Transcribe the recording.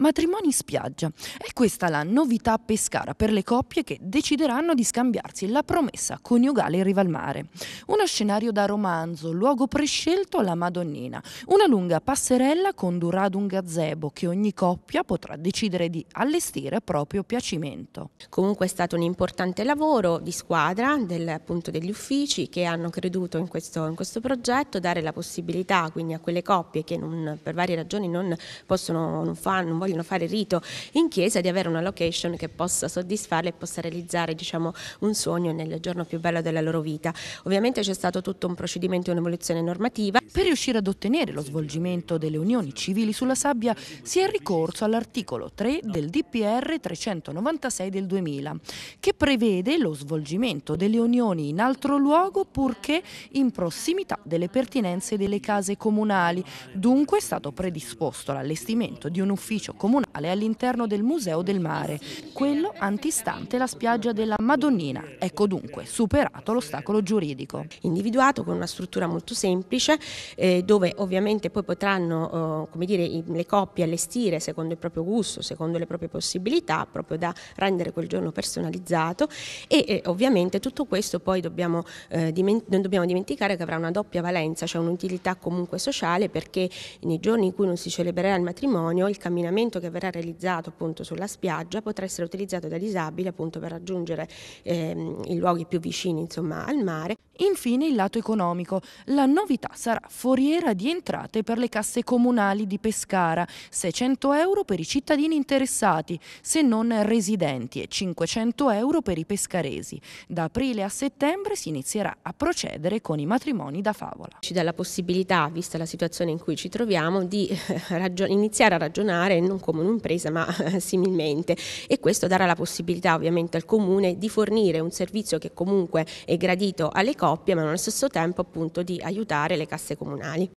matrimoni in spiaggia. È questa la novità a Pescara per le coppie che decideranno di scambiarsi la promessa coniugale in riva al mare. Uno scenario da romanzo, luogo prescelto alla Madonnina, una lunga passerella condurrà ad un gazebo che ogni coppia potrà decidere di allestire a proprio piacimento. Comunque è stato un importante lavoro di squadra del, appunto, degli uffici che hanno creduto in questo, in questo progetto, dare la possibilità quindi a quelle coppie che non, per varie ragioni non possono, non, fanno, non vogliono vogliono fare rito in chiesa, di avere una location che possa soddisfarle e possa realizzare diciamo, un sogno nel giorno più bello della loro vita. Ovviamente c'è stato tutto un procedimento e un'evoluzione normativa. Per riuscire ad ottenere lo svolgimento delle unioni civili sulla sabbia si è ricorso all'articolo 3 del DPR 396 del 2000 che prevede lo svolgimento delle unioni in altro luogo purché in prossimità delle pertinenze delle case comunali. Dunque è stato predisposto l'allestimento di un ufficio comunale all'interno del Museo del Mare, quello antistante la spiaggia della Madonnina. Ecco dunque superato l'ostacolo giuridico. Individuato con una struttura molto semplice eh, dove ovviamente poi potranno eh, dire, le coppie allestire secondo il proprio gusto, secondo le proprie possibilità, proprio da rendere quel giorno personalizzato e eh, ovviamente tutto questo poi dobbiamo, eh, non dobbiamo dimenticare che avrà una doppia valenza, cioè un'utilità comunque sociale perché nei giorni in cui non si celebrerà il matrimonio il camminamento che verrà realizzato appunto sulla spiaggia potrà essere utilizzato dai disabili appunto per raggiungere ehm, i luoghi più vicini insomma al mare. Infine il lato economico. La novità sarà foriera di entrate per le casse comunali di Pescara, 600 euro per i cittadini interessati, se non residenti, e 500 euro per i pescaresi. Da aprile a settembre si inizierà a procedere con i matrimoni da favola. Ci dà la possibilità, vista la situazione in cui ci troviamo, di eh, iniziare a ragionare non come un'impresa ma eh, similmente e questo darà la possibilità ovviamente al Comune di fornire un servizio che comunque è gradito alle cose coppie, ma nello stesso tempo appunto di aiutare le casse comunali.